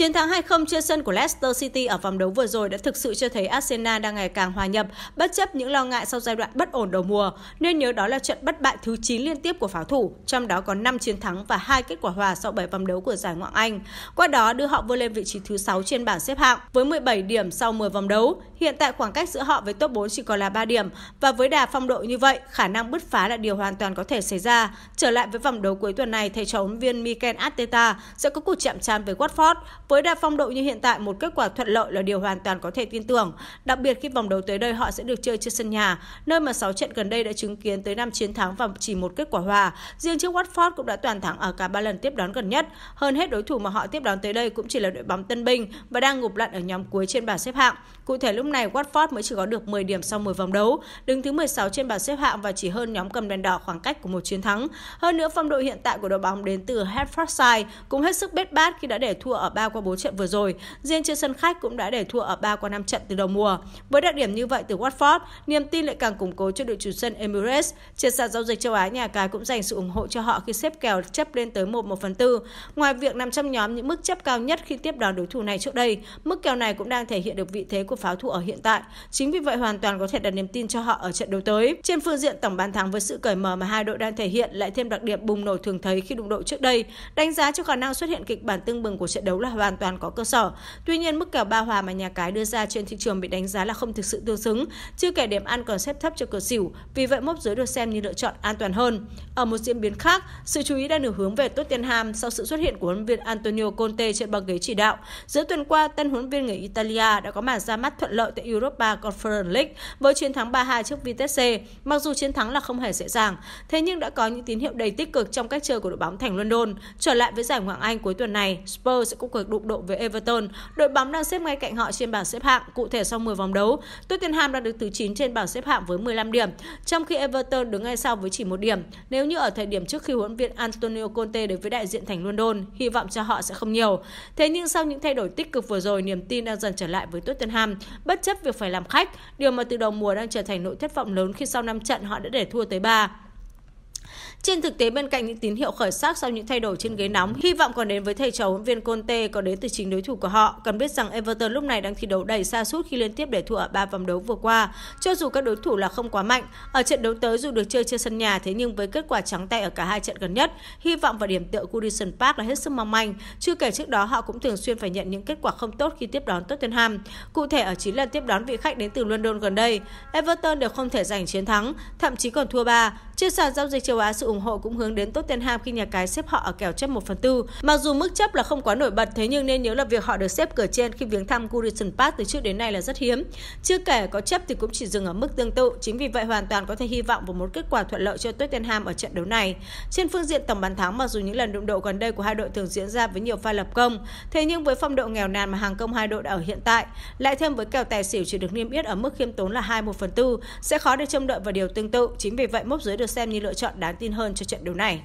Chiến thắng 2-0 trên sân của Leicester City ở vòng đấu vừa rồi đã thực sự cho thấy Arsenal đang ngày càng hòa nhập, bất chấp những lo ngại sau giai đoạn bất ổn đầu mùa. Nên nhớ đó là trận bất bại thứ 9 liên tiếp của pháo thủ, trong đó có 5 chiến thắng và 2 kết quả hòa sau 7 vòng đấu của giải Ngoại Anh. Qua đó đưa họ vươn lên vị trí thứ 6 trên bảng xếp hạng với 17 điểm sau 10 vòng đấu. Hiện tại khoảng cách giữa họ với top 4 chỉ còn là 3 điểm và với đà phong độ như vậy, khả năng bứt phá là điều hoàn toàn có thể xảy ra. Trở lại với vòng đấu cuối tuần này, thầy trò huấn viên Mikel Arteta sẽ có cuộc chạm trán với Watford với đà phong độ như hiện tại, một kết quả thuận lợi là điều hoàn toàn có thể tin tưởng, đặc biệt khi vòng đấu tới đây họ sẽ được chơi trên sân nhà, nơi mà 6 trận gần đây đã chứng kiến tới 5 chiến thắng và chỉ một kết quả hòa. Riêng trước Watford cũng đã toàn thắng ở cả 3 lần tiếp đón gần nhất. Hơn hết đối thủ mà họ tiếp đón tới đây cũng chỉ là đội bóng Tân Bình và đang ngụp lặn ở nhóm cuối trên bảng xếp hạng. Cụ thể lúc này Watford mới chỉ có được 10 điểm sau 10 vòng đấu, đứng thứ 16 trên bảng xếp hạng và chỉ hơn nhóm cầm đèn đỏ khoảng cách của một chiến thắng. Hơn nữa phong độ hiện tại của đội bóng đến từ Hertfordshire cũng hết sức bết bát khi đã để thua ở ba qua qua 4 trận vừa rồi. Riêng trên sân khách cũng đã để thua ở 3 qua 5 trận từ đầu mùa. Với đặc điểm như vậy từ Watford, niềm tin lại càng củng cố cho đội chủ sân Emirates. Trên sàn giao dịch châu Á, nhà cái cũng dành sự ủng hộ cho họ khi xếp kèo chấp lên tới 1 1 phần 4. Ngoài việc nằm trong nhóm những mức chấp cao nhất khi tiếp đón đối thủ này trước đây, mức kèo này cũng đang thể hiện được vị thế của pháo thủ ở hiện tại. Chính vì vậy hoàn toàn có thể đặt niềm tin cho họ ở trận đấu tới. Trên phương diện tổng bàn thắng với sự cởi mở mà hai đội đang thể hiện lại thêm đặc điểm bùng nổ thường thấy khi đụng độ trước đây, đánh giá cho khả năng xuất hiện kịch bản tương bừng của trận đấu là hòa hoàn toàn có cơ sở. Tuy nhiên, mức kèo ba hòa mà nhà cái đưa ra trên thị trường bị đánh giá là không thực sự tương xứng, chưa kể điểm ăn còn xếp thấp cho cờ xỉu, vì vậy mốc dưới được xem như lựa chọn an toàn hơn. Ở một diễn biến khác, sự chú ý đang được hướng về Tottenham sau sự xuất hiện của huấn luyện viên Antonio Conte trên băng ghế chỉ đạo. Giữa tuần qua, tân huấn viên người Italia đã có màn ra mắt thuận lợi tại Europa Conference League với chiến thắng 3-2 trước Vitesse. Mặc dù chiến thắng là không hề dễ dàng, thế nhưng đã có những tín hiệu đầy tích cực trong cách chơi của đội bóng thành London. Trở lại với giải Ngoại hạng Anh cuối tuần này, Spurs sẽ có cuộc đụng đụng độ với Everton. Đội bóng đang xếp ngay cạnh họ trên bảng xếp hạng. Cụ thể sau 10 vòng đấu, Tottenham đang được thứ 9 trên bảng xếp hạng với 15 điểm, trong khi Everton đứng ngay sau với chỉ một điểm. Nếu như ở thời điểm trước khi huấn viên Antonio Conte đến với đại diện thành London, hy vọng cho họ sẽ không nhiều. Thế nhưng sau những thay đổi tích cực vừa rồi, niềm tin đang dần trở lại với Tottenham, bất chấp việc phải làm khách, điều mà từ đầu mùa đang trở thành nỗi thất vọng lớn khi sau 5 trận họ đã để thua tới 3. Trên thực tế bên cạnh những tín hiệu khởi sắc sau những thay đổi trên ghế nóng, hy vọng còn đến với thầy trò huấn viên Conte có đến từ chính đối thủ của họ. Cần biết rằng Everton lúc này đang thi đấu đầy xa sút khi liên tiếp để thua ở 3 vòng đấu vừa qua. Cho dù các đối thủ là không quá mạnh, ở trận đấu tới dù được chơi trên sân nhà thế nhưng với kết quả trắng tay ở cả hai trận gần nhất, hy vọng vào điểm tựa Goodison Park là hết sức mong manh. Chưa kể trước đó họ cũng thường xuyên phải nhận những kết quả không tốt khi tiếp đón Tottenham. Cụ thể ở 9 lần tiếp đón vị khách đến từ London gần đây, Everton đều không thể giành chiến thắng, thậm chí còn thua 3. Trên sàn giao dịch châu Á, sự ủng hộ cũng hướng đến Tottenham khi nhà cái xếp họ ở kèo chấp 1 phần 4. Mặc dù mức chấp là không quá nổi bật, thế nhưng nên nhớ là việc họ được xếp cửa trên khi viếng thăm Goodison Park từ trước đến nay là rất hiếm. Chưa kể có chấp thì cũng chỉ dừng ở mức tương tự, chính vì vậy hoàn toàn có thể hy vọng vào một kết quả thuận lợi cho Tottenham ở trận đấu này. Trên phương diện tổng bàn thắng, mặc dù những lần đụng độ gần đây của hai đội thường diễn ra với nhiều pha lập công, thế nhưng với phong độ nghèo nàn mà hàng công hai đội đã ở hiện tại, lại thêm với kèo tài xỉu chỉ được niêm yết ở mức khiêm tốn là 2 1 phần 4, sẽ khó để trông đợi vào điều tương tự. Chính vì vậy mốc dưới được xem như lựa chọn đáng tin hơn cho trận đấu này.